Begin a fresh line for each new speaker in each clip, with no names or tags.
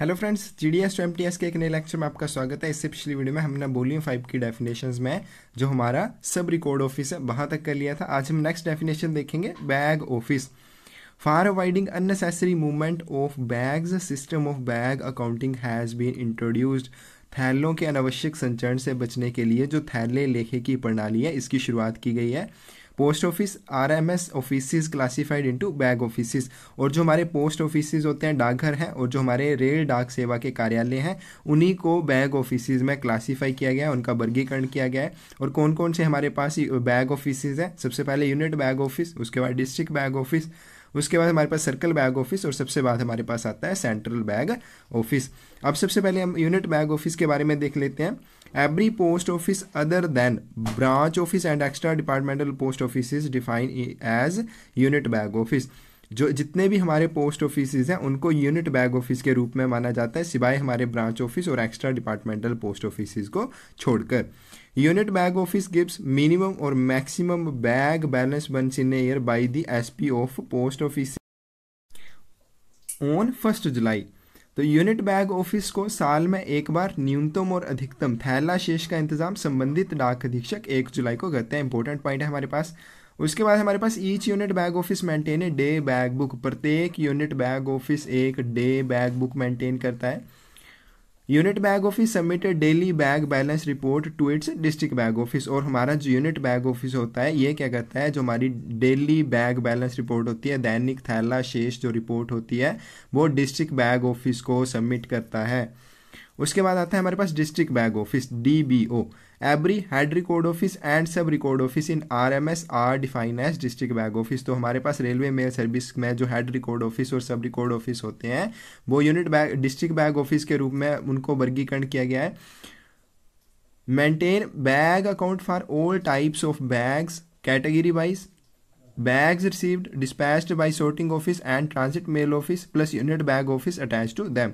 Hello friends G D S to M T S के एक नए लेक्चर में आपका स्वागत है इससे पिछली वीडियो में हमने बोलियम फाइव की डेफिनेशन में जो हमारा सब रिकॉर्ड ऑफिस है वहाँ तक कर लिया था आज हम नेक्स्ट डेफिनेशन देखेंगे bag office for avoiding unnecessary movement of bags system of bag accounting has been introduced थैलों के अनावश्यक संचरण से बचने के लिए जो थैले लेखे की प्रणाली है इसकी शुरुआत की गई है post office R M S office classified into bag office और जो हमारे पोस्ट ऑफिस होते हैं डाकघर हैं और जो हमारे रेल डाक सेवा के कार्यालय हैं उन्हीं को बैग ऑफिस में क्लासीफाई किया गया है उनका वर्गीकरण किया गया है और कौन कौन से हमारे पास बैग ऑफिस हैं सबसे पहले यूनिट बैग ऑफिस उसके बाद डिस्ट्रिक्ट बैग ऑफिस उसके बाद हमारे पास सर्कल बैग ऑफिस और सबसे बाद हमारे पास आता है सेंट्रल बैग ऑफिस अब सबसे पहले हम यूनिट बैग ऑफिस के बारे में देख लेते हैं every post office other than branch office and extra departmental post office define as unit bag office जो जितने भी हमारे पोस्ट ऑफिस हैं उनको यूनिट बैग ऑफिस के रूप में माना जाता है सिवाय हमारे ब्रांच ऑफिस और एक्स्ट्रा डिपार्टमेंटल पोस्ट ऑफिस को छोड़कर unit bag office gives minimum और maximum bag balance once in year by the SP of post office on first July तो यूनिट बैग ऑफिस को साल में एक बार न्यूनतम और अधिकतम थैला शेष का इंतजाम संबंधित डाक अधीक्षक एक जुलाई को करते हैं इंपॉर्टेंट पॉइंट है हमारे पास उसके बाद हमारे पास each unit bag office maintain day bag book प्रत्येक यूनिट बैग ऑफिस एक डे बैग बुक मेंटेन करता है unit bag office submitted daily bag balance report to its district bag office और हमारा जो यूनिट बैग ऑफिस होता है ये क्या करता है जो हमारी डेली बैग बैलेंस रिपोर्ट होती है दैनिक थैला शेष जो रिपोर्ट होती है वो डिस्ट्रिक्ट बैग ऑफिस को सबमिट करता है उसके बाद आता है हमारे पास district bag office D B O every head record office and sub record office in R M S R define as district bag office तो हमारे पास रेलवे मेल सर्विस में जो हेड रिकॉर्ड ऑफिस और सब रिकॉर्ड ऑफिस होते हैं वो unit bag district bag office के रूप में उनको वर्गीकरण किया गया है maintain bag account for all types of bags category wise bags received dispatched by sorting office and transit mail office plus unit bag office attach to them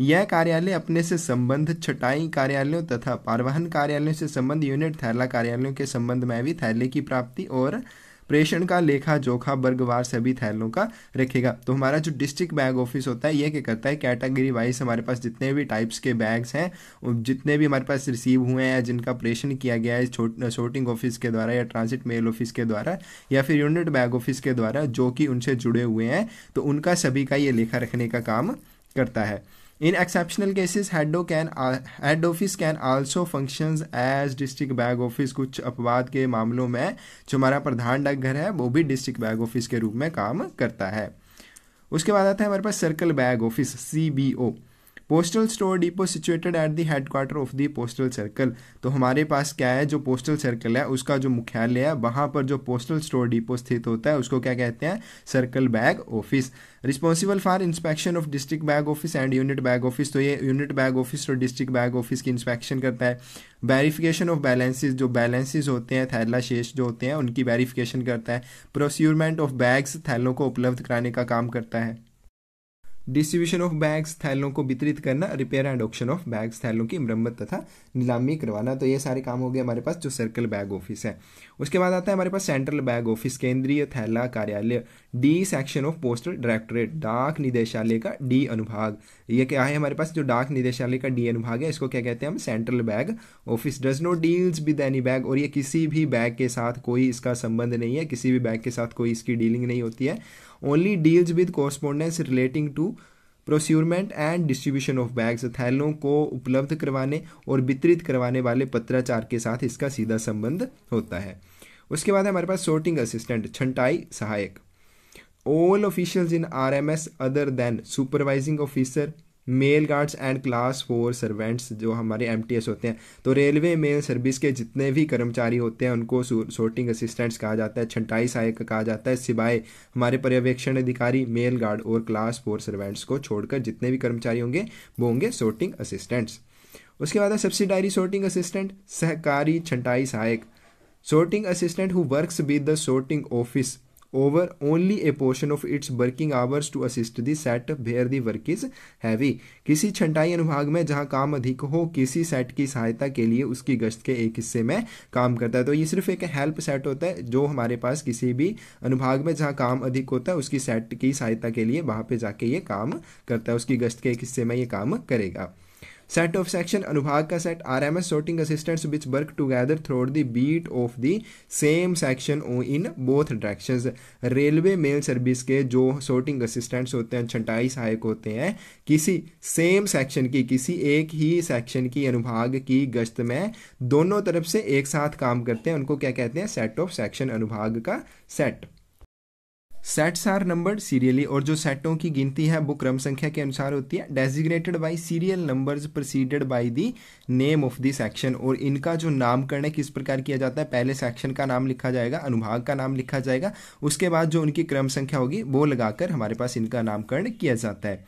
यह कार्यालय अपने से संबंध छटाई कार्यालयों तथा पारवहन कार्यालयों से संबंध यूनिट थैला कार्यालयों के संबंध में भी थैले की प्राप्ति और प्रेषण का लेखा जोखा वर्गवार सभी थैलों का रखेगा तो हमारा जो डिस्ट्रिक्ट बैग ऑफिस होता है ये क्या करता है कैटेगरी वाइज हमारे पास जितने भी टाइप्स के बैग्स हैं जितने भी हमारे पास रिसीव हुए हैं या जिनका प्रेषण किया गया है शोटिंग ऑफिस के द्वारा या ट्रांसिट मेल ऑफिस के द्वारा या फिर यूनिट बैग ऑफिस के द्वारा जो कि उनसे जुड़े हुए हैं तो उनका सभी का ये लेखा रखने का काम करता है in exceptional cases, head, can head office can also functions as district bag office कुछ अपवाद के मामलों में जो हमारा प्रधान डाकघर है वो भी डिस्ट्रिक्ट बैग ऑफिस के रूप में काम करता है उसके बाद आता है हमारे पास circle bag office C B O postal store depot situated at the headquarter of the postal circle तो हमारे पास क्या है जो पोस्टल सर्कल है उसका जो मुख्यालय है वहाँ पर जो पोस्टल स्टोर डिपो स्थित होता है उसको क्या कहते हैं circle bag office responsible for inspection of district bag office and unit bag office तो ये यूनिट बैग ऑफिस और डिस्ट्रिक्ट बैग ऑफिस की इंस्पेक्शन करता है वेरिफिकेशन ऑफ बैलेंसेज जो बैलेंसेज होते हैं थैला शेष जो होते हैं उनकी वेरिफिकेशन करता है प्रोस्यूरमेंट ऑफ बैग्स थैलों को उपलब्ध कराने का काम करता है डिस्ट्रीब्यूशन ऑफ बैग्स थैलों को वितरित करना repair and option of bags थैलों की मरम्मत तथा नीलामी करवाना तो ये सारे काम हो गए हमारे पास जो सर्कल बैग ऑफिस है उसके बाद आता है हमारे पास सेंट्रल बैग ऑफिस केंद्रीय थैला कार्यालय D section of postal directorate डाक निदेशालय का डी अनुभाग ये क्या है हमारे पास जो डाक निदेशालय का डी अनुभाग है इसको क्या कहते हैं हम central bag office does no deals with any bag और ये किसी भी बैग के साथ कोई इसका संबंध नहीं है किसी भी बैग के साथ कोई इसकी डीलिंग नहीं होती है only deals with correspondence relating to procurement and distribution of bags थैलों को उपलब्ध करवाने और वितरित करवाने वाले पत्राचार के साथ इसका सीधा संबंध होता है उसके बाद हमारे पास सोर्टिंग असिस्टेंट छंटाई सहायक all officials in R M S other than supervising officer mail guards and class four servants जो हमारे एम होते हैं तो रेलवे मेल सर्विस के जितने भी कर्मचारी होते हैं उनको सोर्टिंग असिस्टेंट्स कहा जाता है छंटाई सहायक कहा जाता है सिवाय हमारे पर्यवेक्षण अधिकारी मेल गार्ड और क्लास फोर सर्वेंट्स को छोड़कर जितने भी कर्मचारी होंगे वो होंगे सोर्टिंग असिस्टेंट्स उसके बाद है सब्सिडायरी सोर्टिंग असिस्टेंट सहकारी छंटाई सहायक sorting assistant who works with the sorting office over only a portion of its working hours to assist the set where the work is heavy किसी छंटाई अनुभाग में जहां काम अधिक हो किसी सेट की सहायता के लिए उसकी गश्त के एक हिस्से में काम करता है तो ये सिर्फ एक हेल्प सेट होता है जो हमारे पास किसी भी अनुभाग में जहां काम अधिक होता है उसकी सेट की सहायता के लिए वहां पे जाके ये काम करता है उसकी गश्त के एक हिस्से में ये काम करेगा सेट ऑफ सेक्शन अनुभाग का set R M S sorting assistants which work together throughout the beat of the same section in both direction railway mail service के जो सोटिंग असिस्टेंट्स होते हैं छंटाई सहायक होते हैं किसी सेम सेक्शन की किसी एक ही सेक्शन की अनुभाग की गश्त में दोनों तरफ से एक साथ काम करते हैं उनको क्या कहते हैं सेट ऑफ सेक्शन अनुभाग का set sets are numbered serially और जो सेटों की गिनती है वो क्रम संख्या के अनुसार होती है designated by serial numbers proceeded by the name of the section और इनका जो नामकरण है किस प्रकार किया जाता है पहले सेक्शन का नाम लिखा जाएगा अनुभाग का नाम लिखा जाएगा उसके बाद जो उनकी क्रम संख्या होगी वो लगाकर हमारे पास इनका नामकरण किया जाता है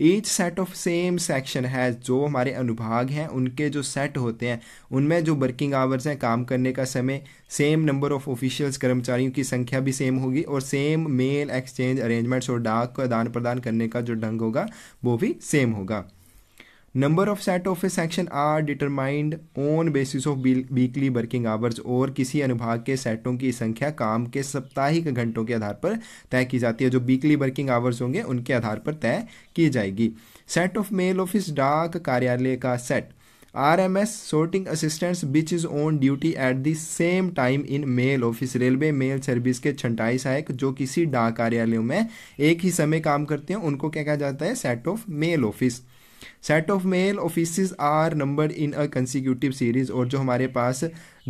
each set of same section है जो हमारे अनुभाग हैं उनके जो सेट होते हैं उनमें जो वर्किंग आवर्स हैं काम करने का समय सेम नंबर ऑफ ऑफिशियल्स कर्मचारियों की संख्या भी सेम होगी और सेम मेल एक्सचेंज अरेंजमेंट्स और डाक का आदान प्रदान करने का जो ढंग होगा वो भी सेम होगा number of set office section are determined on basis of weekly working hours और किसी अनुभाग के सेटों की संख्या काम के साप्ताहिक घंटों के आधार पर तय की जाती है जो वीकली वर्किंग आवर्स होंगे उनके आधार पर तय की जाएगी सेट ऑफ मेल ऑफिस डाक कार्यालय का set R M S sorting assistants which is on duty at the same time in mail office railway mail service के छंटाई सहायक जो किसी डाक कार्यालयों में एक ही समय काम करते हैं उनको क्या कहा जाता है set of mail office set of mail office are number in a consecutive series और जो हमारे पास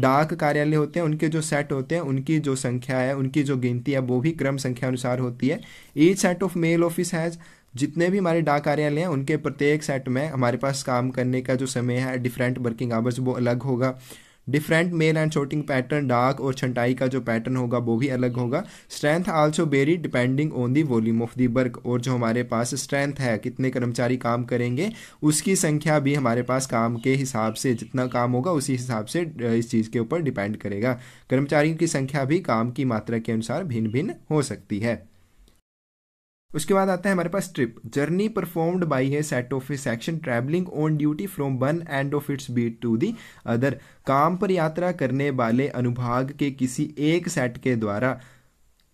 डाक कार्यालय होते हैं उनके जो सेट होते हैं उनकी जो संख्या है उनकी जो गिनती है वो भी क्रम संख्या अनुसार होती है each set of mail office has जितने भी हमारे डाक कार्यालय हैं उनके प्रत्येक सेट में हमारे पास काम करने का जो समय है डिफरेंट वर्किंग आवर्स वो अलग होगा different mail and sorting pattern डार्क और छंटाई का जो पैटर्न होगा वो भी अलग होगा strength also vary depending on the volume of the work और जो हमारे पास स्ट्रेंथ है कितने कर्मचारी काम करेंगे उसकी संख्या भी हमारे पास काम के हिसाब से जितना काम होगा उसी हिसाब से इस चीज़ के ऊपर डिपेंड करेगा कर्मचारियों की संख्या भी काम की मात्रा के अनुसार भिन्न भिन्न हो सकती है उसके बाद आता है हमारे पास ट्रिप जर्नी परफॉर्म्ड बाई है set of its section travelling on duty from one end of its beat to the other काम पर यात्रा करने वाले अनुभाग के किसी एक सेट के द्वारा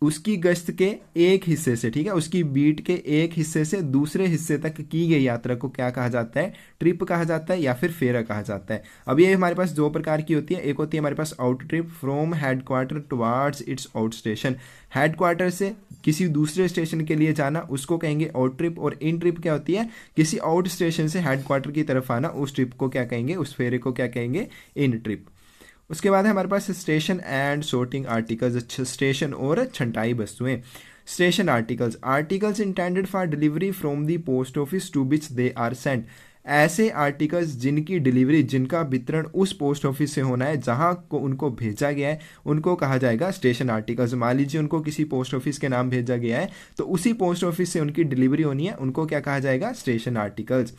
उसकी गश्त के एक हिस्से से ठीक है उसकी बीट के एक हिस्से से दूसरे हिस्से तक की गई यात्रा को क्या कहा जाता है ट्रिप कहा जाता है या फिर फेरा कहा जाता है अब ये हमारे पास दो प्रकार की होती है एक होती है हमारे पास out trip from headquarter towards its out station headquarter से किसी दूसरे स्टेशन के लिए जाना उसको कहेंगे आउट ट्रिप और इन ट्रिप क्या होती है किसी आउट स्टेशन से हेडक्वार्टर की तरफ आना उस ट्रिप को क्या कहेंगे उस फेरे को क्या कहेंगे इन ट्रिप उसके बाद हमारे पास station and sorting articles station और छंटाई वस्तुएं station articles articles intended for delivery from the post office to which they are sent ऐसे आर्टिकल्स जिनकी डिलीवरी जिनका वितरण उस पोस्ट ऑफिस से होना है जहां को उनको भेजा गया है उनको कहा जाएगा स्टेशन आर्टिकल्स मान लीजिए उनको किसी पोस्ट ऑफिस के नाम भेजा गया है तो उसी पोस्ट ऑफिस से उनकी डिलीवरी होनी है उनको क्या कहा जाएगा station articles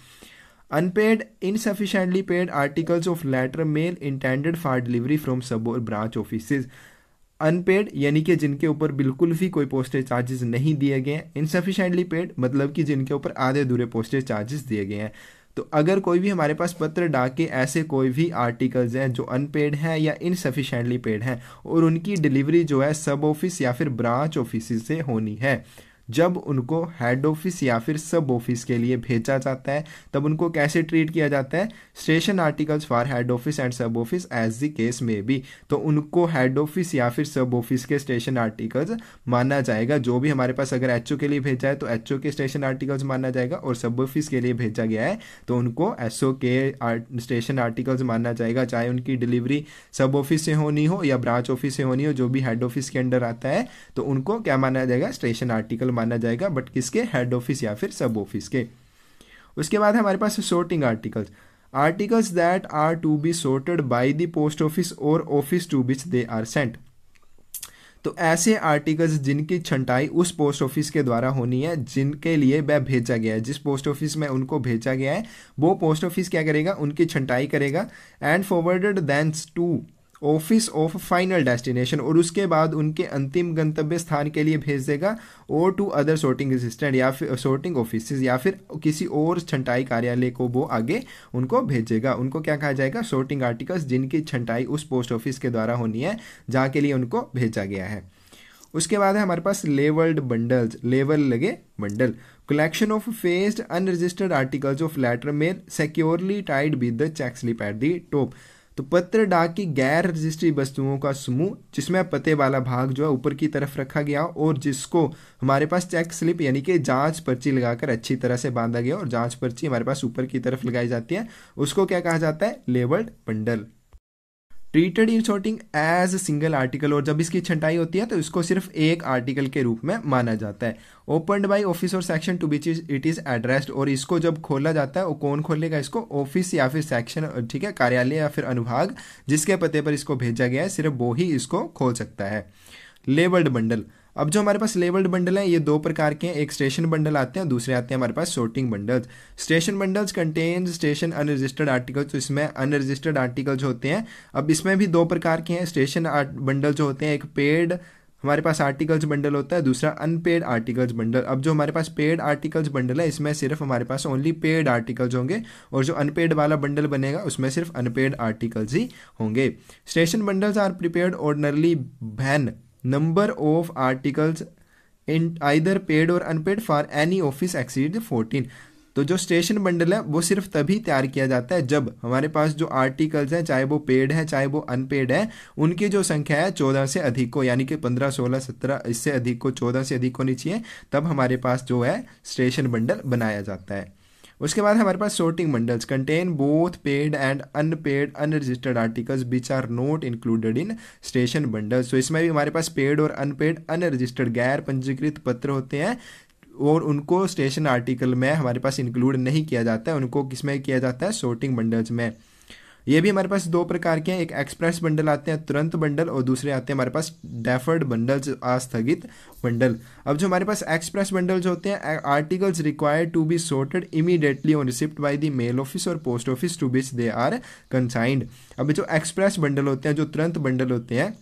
unpaid insufficiently paid articles of letter mail intended for delivery from sub branch office unpaid यानी कि जिनके ऊपर बिल्कुल भी कोई पोस्टेज चार्जेस नहीं दिए गए हैं इनसफिशेंटली पेड मतलब कि जिनके ऊपर आधे अधूरे पोस्टेज चार्जेस दिए गए हैं तो अगर कोई भी हमारे पास पत्र डाक के ऐसे कोई भी आर्टिकल्स हैं जो अनपेड हैं या इनसफिशेंटली पेड हैं और उनकी डिलीवरी जो है सब ऑफिस या फिर ब्रांच ऑफिस से होनी है जब उनको हेड ऑफिस या फिर सब ऑफिस के लिए भेजा जाता है तब उनको कैसे ट्रीट किया जाता है station articles for head office and sub office as the case में भी तो उनको हेड ऑफिस या फिर सब ऑफिस के स्टेशन आर्टिकल्स माना जाएगा जो भी हमारे पास अगर एच के लिए भेजा है तो एच के स्टेशन आर्टिकल्स माना जाएगा और सब ऑफिस के लिए भेजा गया है तो उनको एस के स्टेशन आर्टिकल्स माना जाएगा चाहे उनकी डिलीवरी सब ऑफिस से होनी हो या ब्रांच ऑफिस से होनी हो जो भी हेड ऑफिस के अंडर आता है तो उनको क्या माना जाएगा स्टेशन आर्टिकल माना जाएगा बट किसके हेड ऑफिस या फिर सब ऑफिस के उसके बाद हमारे पास sorting articles articles that are to be sorted by the post office और office to which they are sent तो ऐसे आर्टिकल्स जिनकी छंटाई उस पोस्ट ऑफिस के द्वारा होनी है जिनके लिए वह भेजा गया है जिस पोस्ट ऑफिस में उनको भेजा गया है वो पोस्ट ऑफिस क्या करेगा उनकी छंटाई करेगा and forwarded then to office of final destination और उसके बाद उनके अंतिम गंतव्य स्थान के लिए भेज देगा और टू अदर सोर्टिंग असिस्टेंट या फिर सोर्टिंग ऑफिस या फिर किसी और छंटाई कार्यालय को वो आगे उनको भेजेगा उनको क्या कहा जाएगा सोर्टिंग आर्टिकल्स जिनकी छंटाई उस पोस्ट ऑफिस के द्वारा होनी है जहाँ के लिए उनको भेजा गया है उसके बाद है हमारे पास लेवल्ड बंडल्स लेवल लगे bundle collection of faced unregistered articles of letter mail securely tied with the check slip at the top तो पत्र डाक की गैर रजिस्ट्री वस्तुओं का समूह जिसमें पते वाला भाग जो है ऊपर की तरफ रखा गया और जिसको हमारे पास चेक स्लिप यानी कि जांच पर्ची लगाकर अच्छी तरह से बांधा गया और जांच पर्ची हमारे पास ऊपर की तरफ लगाई जाती है उसको क्या कहा जाता है labelled bundle treated in sorting as single article और जब इसकी छंटाई होती है तो इसको सिर्फ एक आर्टिकल के रूप में माना जाता है ओपन बाई ऑफिस और section to which is it is addressed और इसको जब खोला जाता है वो कौन खोलेगा इसको ऑफिस या फिर सेक्शन ठीक है कार्यालय या फिर अनुभाग जिसके पते पर इसको भेजा गया है सिर्फ वो ही इसको खोल सकता है लेबल्ड बंडल अब जो हमारे पास लेवल्ड बंडल हैं ये दो प्रकार के हैं एक स्टेशन बंडल आते हैं दूसरे आते हैं हमारे पास sorting bundles station bundles contain station unregistered article तो इसमें अनरजिस्टर्ड आर्टिकल्स होते हैं अब इसमें भी दो प्रकार के हैं स्टेशन बंडल जो होते हैं एक पेड हमारे पास आर्टिकल्स बंडल होता है दूसरा अनपेड आर्टिकल्स बंडल अब जो हमारे पास पेड आर्टिकल्स बंडल है इसमें सिर्फ हमारे पास ओनली पेड आर्टिकल्स होंगे और जो अनपेड वाला बंडल बनेगा उसमें सिर्फ अनपेड आर्टिकल्स ही होंगे station bundles are prepared ordinarily when number of articles in either paid or unpaid for any office exceed 14 तो जो स्टेशन बंडल है वो सिर्फ तभी तैयार किया जाता है जब हमारे पास जो आर्टिकल्स हैं चाहे वो पेड है चाहे वो अनपेड है उनकी जो संख्या है चौदह से अधिक को यानी कि पंद्रह सोलह सत्रह इससे अधिक को चौदह से अधिक होनी चाहिए तब हमारे पास जो है स्टेशन बंडल बनाया जाता है उसके बाद हमारे पास sorting bundles contain both paid and unpaid unregistered articles which are not included in station bundles तो इसमें भी हमारे पास पेड और अनपेड अनरजिस्टर्ड गैर पंजीकृत पत्र होते हैं और उनको स्टेशन आर्टिकल में हमारे पास इंक्लूड नहीं किया जाता है उनको किसमें किया जाता है सोर्टिंग बंडल्स में ये भी हमारे पास दो प्रकार के हैं एक एक्सप्रेस बंडल आते हैं तुरंत बंडल और दूसरे आते हैं हमारे पास डेफर्ड बंडल आस्थगित बंडल अब जो हमारे पास एक्सप्रेस बंडल होते हैं articles required to be sorted immediately on receipt by the mail office और post office to which they are consigned अब जो एक्सप्रेस बंडल होते हैं जो तुरंत बंडल होते हैं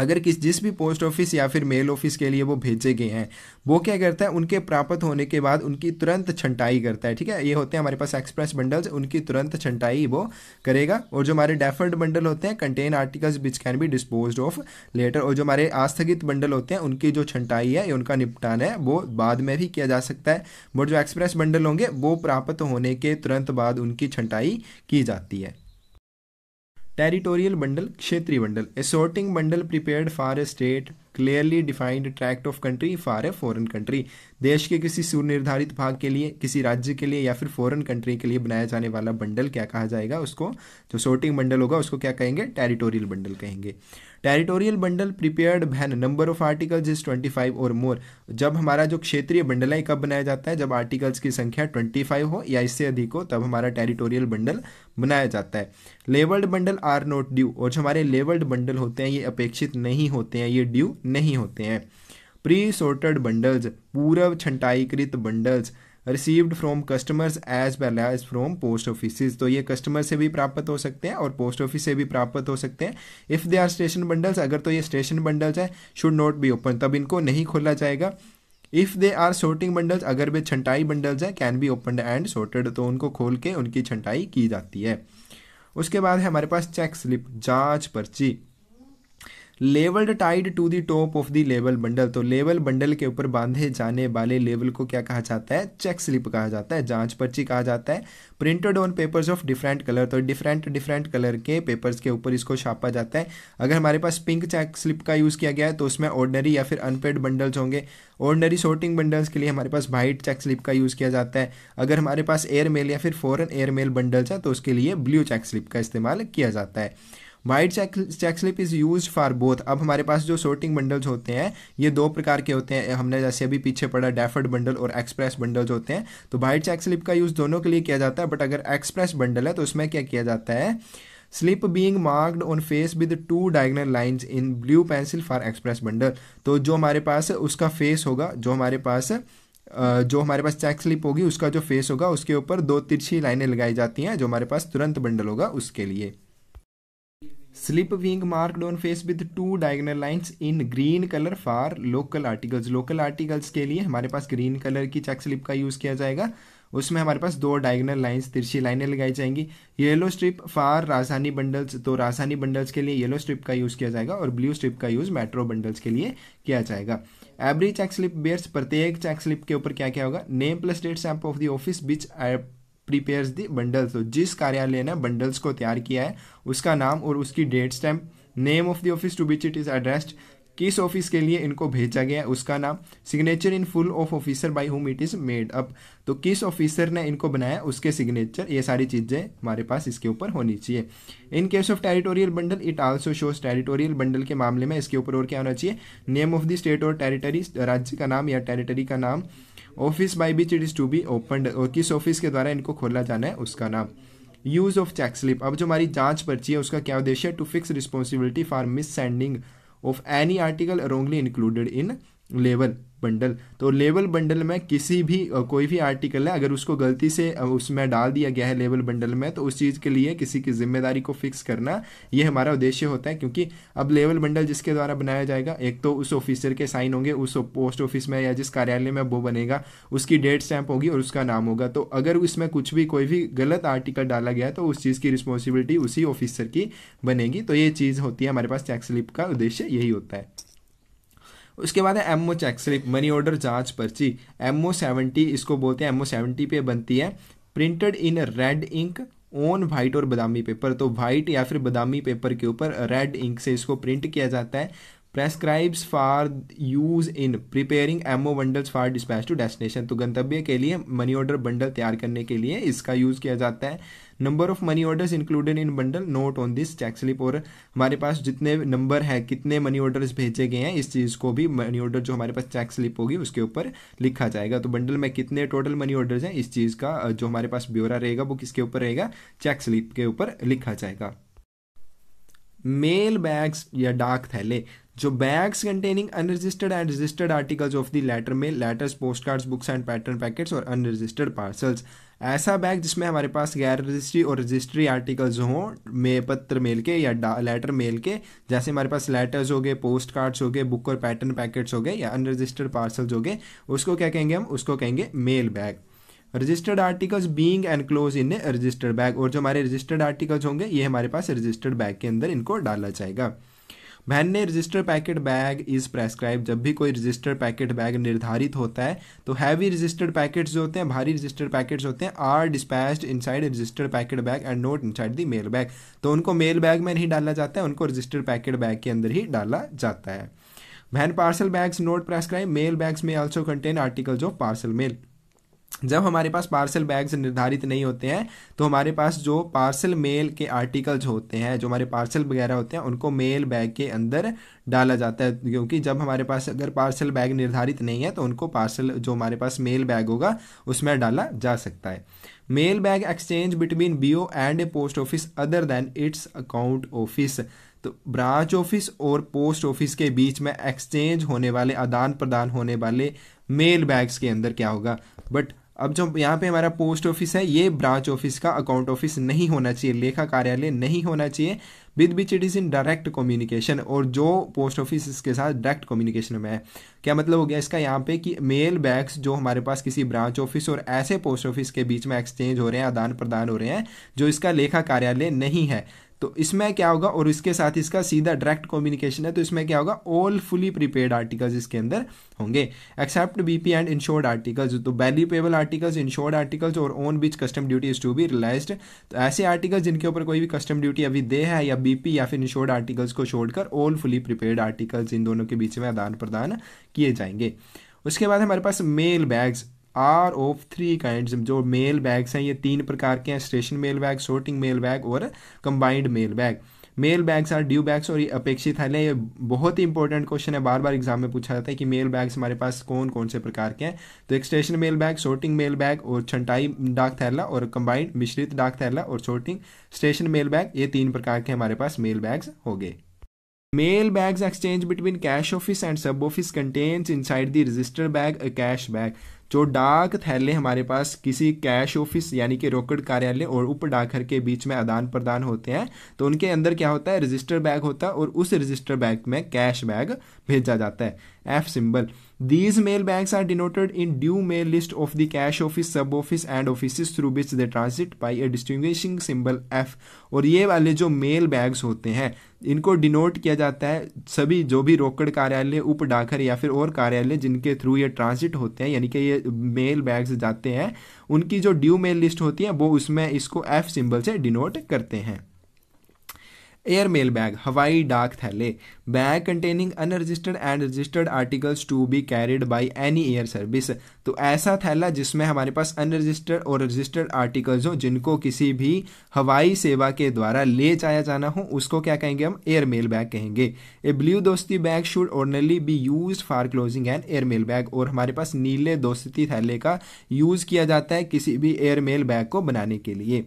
अगर किस जिस भी पोस्ट ऑफिस या फिर मेल ऑफिस के लिए वो भेजे गए हैं वो क्या करता है उनके प्राप्त होने के बाद उनकी तुरंत छंटाई करता है ठीक है ये होते हैं हमारे पास एक्सप्रेस बंडल्स उनकी तुरंत छंटाई वो करेगा और जो हमारे डेफर्ड बंडल होते हैं contain articles which can be disposed of later और जो हमारे आस्थगित बंडल होते हैं उनकी जो छंटाई है उनका निपटान है वो बाद में भी किया जा सकता है बट जो एक्सप्रेस बंडल होंगे वो प्राप्त होने के तुरंत बाद उनकी छंटाई की जाती है टेरिटोरियल बंडल क्षेत्रीय bundle a bundle prepared for a state clearly defined tract of country for a foreign country देश के किसी सुनिर्धारित भाग के लिए किसी राज्य के लिए या फिर फॉरन कंट्री के लिए बनाया जाने वाला बंडल क्या कहा जाएगा उसको जो सोर्टिंग बंडल होगा उसको क्या कहेंगे टेरिटोरियल बंडल कहेंगे territorial bundle prepared when number of articles is 25 और मोर जब हमारा जो क्षेत्रीय बंडल है कब बनाया जाता है जब आर्टिकल्स की संख्या 25 हो या इससे अधिक हो तब हमारा टेरिटोरियल बंडल बनाया जाता है labelled bundle are not due और जो हमारे लेवल्ड बंडल होते हैं ये अपेक्षित नहीं होते हैं ये ड्यू नहीं होते हैं प्री सोर्टेड बंडल्स पूर्व छंटाईकृत bundles received from customers as well as from post office तो ये कस्टमर से भी प्राप्त हो सकते हैं और पोस्ट ऑफिस से भी प्राप्त हो सकते हैं if they are station bundles अगर तो ये स्टेशन बंडल्स हैं शुड नॉट बी ओपन तब इनको नहीं खोला जाएगा if they are sorting bundles अगर वे छंटाई बंडल्स हैं can be open and sorted तो उनको खोल के उनकी छंटाई की जाती है उसके बाद है हमारे पास चेक स्लिप जांच पर्ची labelled tied to the top of the लेवल बंडल तो लेवल बंडल के ऊपर बांधे जाने वाले लेवल को क्या कहा जाता है चेक स्लिप कहा जाता है जांच पर्ची कहा जाता है printed on papers of different colour तो डिफरेंट डिफरेंट कलर के पेपर्स के ऊपर इसको छापा जाता है अगर हमारे पास पिंक चेक स्लिप का यूज़ किया गया है तो उसमें ऑर्डनरी या फिर अनपेड बंडल्स होंगे ऑर्डनरी शॉर्टिंग बंडल्स के लिए हमारे पास वाइट चेक स्लिप का यूज़ किया जाता है अगर हमारे पास एयर मेल या फिर फॉरन एयर मेल बंडल्स है तो उसके लिए ब्लू चेक स्लिप का इस्तेमाल किया जाता है white check slip is use for both अब हमारे पास जो सोर्टिंग बंडल्स होते हैं ये दो प्रकार के होते हैं हमने जैसे अभी पीछे पढ़ा डेफर्ड बंडल और एक्सप्रेस बंडल्स होते हैं तो वाइट चेक स्लिप का यूज़ दोनों के लिए किया जाता है बट अगर एक्सप्रेस बंडल है तो उसमें क्या किया जाता है slip being marked on face with two diagonal lines in blue pencil for express bundle तो जो हमारे पास उसका फेस होगा जो हमारे पास जो हमारे पास चेक स्लिप होगी उसका जो फेस होगा उसके ऊपर दो तिरछी लाइनें लगाई जाती हैं जो हमारे पास तुरंत बंडल होगा उसके लिए slip being marked on face with two diagonal lines in green color for local articles local articles के लिए हमारे पास ग्रीन कलर की चेक स्लिप का यूज़ किया जाएगा उसमें हमारे पास दो डायगनल लाइंस तिरछी लाइनें लगाई जाएंगी येलो स्ट्रिप फार राजधानी बंडल्स तो राजधानी बंडल्स के लिए येलो स्ट्रिप का यूज़ किया जाएगा और ब्लू स्ट्रिप का यूज़ मेट्रो बंडल्स के लिए किया जाएगा एवरी चेक स्लिप बेयर्स प्रत्येक चेक स्लिप के ऊपर क्या क्या होगा name plus date stamp of the office which prepares the bundles तो जिस कार्यालय ने बंडल्स को तैयार किया है उसका नाम और उसकी date stamp name of the office to which it is addressed किस ऑफिस के लिए इनको भेजा गया उसका नाम signature in full of officer by whom it is made up तो किस ऑफिसर ने इनको बनाया उसके सिग्नेचर ये सारी चीज़ें हमारे पास इसके ऊपर होनी चाहिए in case of territorial bundle it also shows territorial bundle के मामले में इसके ऊपर और क्या होना चाहिए नेम ऑफ द स्टेट और टेरिटरी राज्य का नाम या टेरिटरी का नाम office by which it is to be open और किस ऑफिस के द्वारा इनको खोला जाना है उसका नाम यूज़ ऑफ चेक स्लिप अब जो हमारी जांच पर्ची है उसका क्या उद्देश्य है to fix responsibility for mis sending of any article wrongly included in लेवल बंडल तो लेवल बंडल में किसी भी कोई भी आर्टिकल है अगर उसको गलती से उसमें डाल दिया गया है लेवल बंडल में तो उस चीज़ के लिए किसी की जिम्मेदारी को फिक्स करना ये हमारा उद्देश्य होता है क्योंकि अब लेवल बंडल जिसके द्वारा बनाया जाएगा एक तो उस ऑफिसर के साइन होंगे उस पोस्ट ऑफिस में या जिस कार्यालय में वो बनेगा उसकी डेट स्टैम्प होगी और उसका नाम होगा तो अगर उसमें कुछ भी कोई भी गलत आर्टिकल डाला गया तो उस चीज़ की रिस्पॉन्सिबिलिटी उसी ऑफिसर की बनेगी तो ये चीज़ होती है हमारे पास चेक स्लिप का उद्देश्य यही होता है उसके बाद है MO check slip money order जांच पर्ची एमओ सेवेंटी इसको बोलते हैं एमओ सेवेंटी पे बनती है printed in red ink on white और बादामी पेपर तो व्हाइट या फिर बादामी पेपर के ऊपर रेड इंक से इसको प्रिंट किया जाता है prescribes for use in preparing MO bundles for dispatch to destination तो गंतव्य के लिए मनी ऑर्डर बंडल तैयार करने के लिए इसका यूज़ किया जाता है number of money orders included in bundle note on this check slip और हमारे पास जितने नंबर है कितने मनी ऑर्डर्स भेजे गए हैं इस चीज़ को भी मनी ऑर्डर जो हमारे पास चेक स्लिप होगी उसके ऊपर लिखा जाएगा तो बंडल में कितने टोटल मनी ऑर्डर्स हैं इस चीज़ का जो हमारे पास ब्यौरा रहेगा वो किसके ऊपर रहेगा चेक स्लिप के ऊपर लिखा जाएगा मेल बैग्स या डाक थैले जो bags containing unregistered and registered articles of the letter में letters post cards books and pattern packets और अनरजिस्टर्ड पार्सल्स ऐसा बैग जिसमें हमारे पास गैर रजिस्ट्री और रजिस्ट्री आर्टिकल्स हों मे पत्र मेल के या लेटर मेल के जैसे हमारे पास लेटर्स हो गए पोस्ट कार्ड्स हो गए बुक और पैटर्न पैकेट्स हो गए या अनरजिस्टर्ड पार्सल्स हो गए उसको क्या कहेंगे हम उसको कहेंगे mail bag registered articles and enclose in registered bag और जो हमारे रजिस्टर्ड आर्टिकल्स होंगे ये हमारे पास रजिस्टर्ड बैग के अंदर इनको डाला जाएगा बैन ने register packet bag is prescribe जब भी कोई रजिस्टर पैकेट बैग निर्धारित होता है तो हैवी रजिस्टर्ड पैकेट्स जो होते हैं भारी रजिस्टर्ड पैकेट्स होते हैं are dispatched inside registered packet bag and not inside the mail bag तो उनको मेल बैग में नहीं डाला जाता है उनको रजिस्टर्ड पैकेट बैग के अंदर ही डाला जाता है when parcel bags not prescribe mail bags में also contain articles of parcel mail जब हमारे पास पार्सल बैग्स निर्धारित नहीं होते हैं तो हमारे पास जो पार्सल मेल के आर्टिकल्स होते हैं जो हमारे पार्सल वगैरह होते हैं उनको मेल बैग के अंदर डाला जाता है क्योंकि जब हमारे पास अगर पार्सल बैग निर्धारित नहीं है तो उनको पार्सल जो हमारे पास मेल बैग होगा उसमें डाला जा सकता है mail bag exchange between B O and A post office other than its account office तो ब्रांच ऑफिस और पोस्ट ऑफिस के बीच में एक्सचेंज होने वाले आदान प्रदान होने वाले मेल बैग्स के अंदर क्या होगा बट अब जो यहाँ पे हमारा पोस्ट ऑफिस है ये ब्रांच ऑफिस का अकाउंट ऑफिस नहीं होना चाहिए लेखा कार्यालय नहीं होना चाहिए with which it is in direct communication और जो पोस्ट ऑफिस इसके साथ डायरेक्ट कम्युनिकेशन में है क्या मतलब हो गया इसका यहाँ पे कि मेल बैग्स जो हमारे पास किसी ब्रांच ऑफिस और ऐसे पोस्ट ऑफिस के बीच में एक्सचेंज हो रहे हैं आदान प्रदान हो रहे हैं जो इसका लेखा कार्यालय नहीं है तो इसमें क्या होगा और इसके साथ इसका सीधा डायरेक्ट कम्युनिकेशन है तो इसमें क्या होगा ऑल फुली प्रीपेड आर्टिकल्स इसके अंदर होंगे except BP and insured articles तो वैल्यूपेबल आर्टिकल्स इंश्योर्ड आर्टिकल्स और on which custom duty is to be realise तो ऐसे आर्टिकल्स जिनके ऊपर कोई भी कस्टम ड्यूटी अभी दे है या बीपी या फिर इंश्योर्ड आर्टिकल्स को छोड़कर ऑल फुली प्रीपेड आर्टिकल्स इन दोनों के बीच में आदान प्रदान किए जाएंगे उसके बाद हमारे पास mail bags are of three kind जो मेल बैग्स हैं ये तीन प्रकार के हैं station mail bag sorting mail bag और combined mail bag mail bags are due bags और ये अपेक्षित थैले ये बहुत ही इंपॉर्टेंट क्वेश्चन है बार बार एग्जाम में पूछा जाता है कि मेल बैग्स हमारे पास कौन कौन से प्रकार के हैं तो एक station mail bag sorting mail bag और छंटाई डाक थैला और कंबाइंड मिश्रित डाक थैला और शोटिंग स्टेशन मेल बैग ये तीन प्रकार के हमारे पास मेल बैग्स हो गए mail bags exchange between cash office and sub office contains inside the register bag a cash bag जो डाक थैले हमारे पास किसी कैश ऑफिस यानी कि रोकड़ कार्यालय और उप डाकघर के बीच में आदान प्रदान होते हैं तो उनके अंदर क्या होता है रजिस्टर बैग होता है और उस रजिस्टर बैग में कैश बैग भेजा जाता है F symbol These mail bags are denoted in due mail list of the cash office, sub office and offices through which they transit by a distinguishing symbol F. और ये वाले जो mail bags होते हैं इनको डिनोट किया जाता है सभी जो भी रोकड़ कार्यालय उप डाकर या फिर और कार्यालय जिनके थ्रू ये ट्रांजिट होते हैं यानी कि ये मेल बैग्स जाते हैं उनकी जो ड्यू मेल लिस्ट होती है वो उसमें इसको एफ सिंबल से डिनोट करते हैं एयर मेल बैग हवाई डाक थैले bag containing unregistered and registered articles to be carried by any air service तो ऐसा थैला जिसमें हमारे पास अनरजिस्टर्ड और रजिस्टर्ड आर्टिकल्स हो जिनको किसी भी हवाई सेवा के द्वारा ले जाया जाना हो उसको क्या कहेंगे हम एयर मेल बैग कहेंगे ए ब्लू दोस्ती bag should ordinarily be use for closing an air mail bag और हमारे पास नीले दोस्ती थैले का यूज किया जाता है किसी भी एयर मेल बैग को बनाने के लिए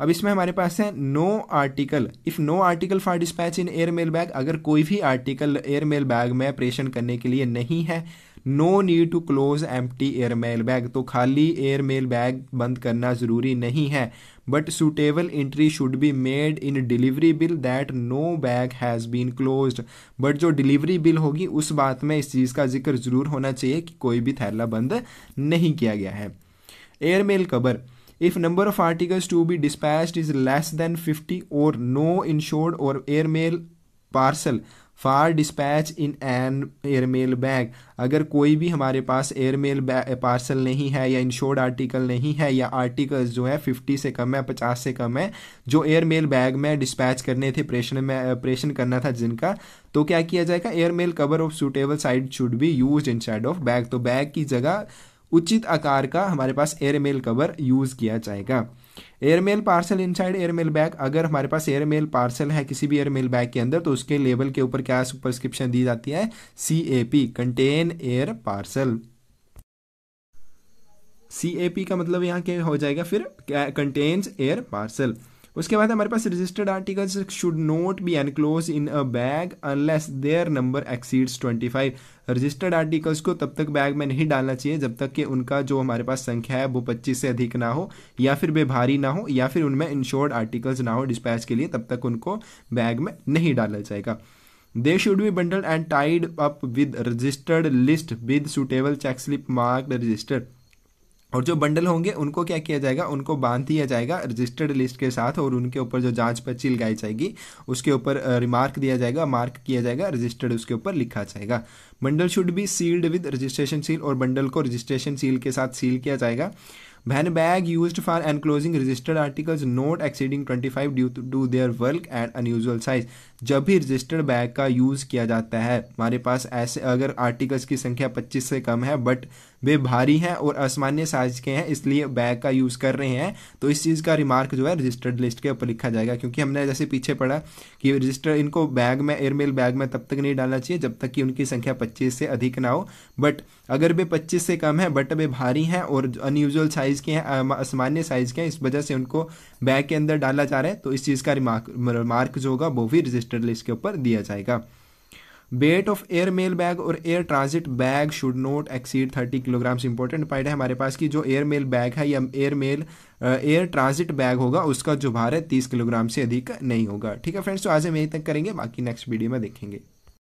अब इसमें हमारे पास है no article if no article for dispatch in air mail bag अगर कोई भी आर्टिकल एयर मेल बैग में ऑपरेशन करने के लिए नहीं है no need to close empty air mail bag तो खाली एयर मेल बैग बंद करना ज़रूरी नहीं है but suitable entry should be made in delivery bill that no bag has been close बट जो डिलीवरी बिल होगी उस बात में इस चीज़ का जिक्र ज़रूर होना चाहिए कि कोई भी थैला बंद नहीं किया गया है air mail cover if number of articles to be dispatched is less than 50 or no insured or airmail parcel for dispatch in an airmail bag अगर कोई भी हमारे पास एयरमेल पार्सल नहीं है या इंश्योर्ड आर्टिकल नहीं है या आर्टिकल्स जो है 50 से कम है 50 से कम है जो एयरमेल बैग में डिस्पैच करने थे प्रेशन में प्रेशन करना था जिनका तो क्या किया जाएगा airmail cover of suitable size should be use inside of bag तो बैग की जगह उचित आकार का हमारे पास एयरमेल कवर यूज़ किया जाएगा airmail parcel inside airmail bag अगर हमारे पास एयरमेल पार्सल है किसी भी एयरमेल बैग के अंदर तो उसके लेबल के ऊपर क्या सुपरस्क्रिप्शन दी जाती है C A P contain air parcel C A P का मतलब यहाँ क्या हो जाएगा फिर कंटेन्स एयर पार्सल उसके बाद हमारे पास registered articles should not be enclose in a bag unless their number exceeds twenty five registered articles को तब तक बैग में नहीं डालना चाहिए जब तक कि उनका जो हमारे पास संख्या है वो पच्चीस से अधिक ना हो या फिर वे भारी ना हो या फिर उनमें इंश्योर्ड आर्टिकल्स ना हो डिस्पैच के लिए तब तक उनको बैग में नहीं डाला जाएगा they should be bundle and tied up with registered list with suitable check slip marked registered और जो बंडल होंगे उनको क्या किया जाएगा उनको बांध दिया जाएगा रजिस्टर्ड लिस्ट के साथ और उनके ऊपर जो जांच पर्ची लगाई जाएगी उसके ऊपर रिमार्क दिया जाएगा मार्क किया जाएगा रजिस्टर्ड उसके ऊपर लिखा जाएगा bundle should be sealed with registration seal और बंडल को रजिस्ट्रेशन सील के साथ सील किया जाएगा when bag use for enclosing registered articles not exceeding twenty five due to their work and unusual size जब भी रजिस्टर्ड बैग का use किया जाता है हमारे पास ऐसे अगर आर्टिकल्स की संख्या 25 से कम है बट वे भारी हैं और असामान्य साइज के हैं इसलिए बैग का यूज़ कर रहे हैं तो इस चीज़ का रिमार्क जो है रजिस्टर्ड लिस्ट के ऊपर लिखा जाएगा क्योंकि हमने जैसे पीछे पढ़ा कि रजिस्टर इनको बैग में एयरमेल बैग में तब तक नहीं डालना चाहिए जब तक कि उनकी संख्या पच्चीस से अधिक ना हो बट अगर वे पच्चीस से कम है बट वे भारी हैं और अनयूजल साइज़ के हैं असामान्य साइज़ के हैं इस वजह से उनको बैग के अंदर डाला जा रहा है तो इस चीज़ का रिमार्क मार्क जो होगा वो भी रजिस्टर्ड लिस्ट के ऊपर दिया जाएगा weight of air mail bag और air transit bag should not exceed thirty kilograms important point है हमारे पास कि जो एयर मेल बैग है या air mail air transit bag होगा उसका जो भार है तीस किलोग्राम से अधिक नहीं होगा ठीक है फ्रेंड्स तो आज हम यहीं तक करेंगे बाकी नेक्स्ट वीडियो में देखेंगे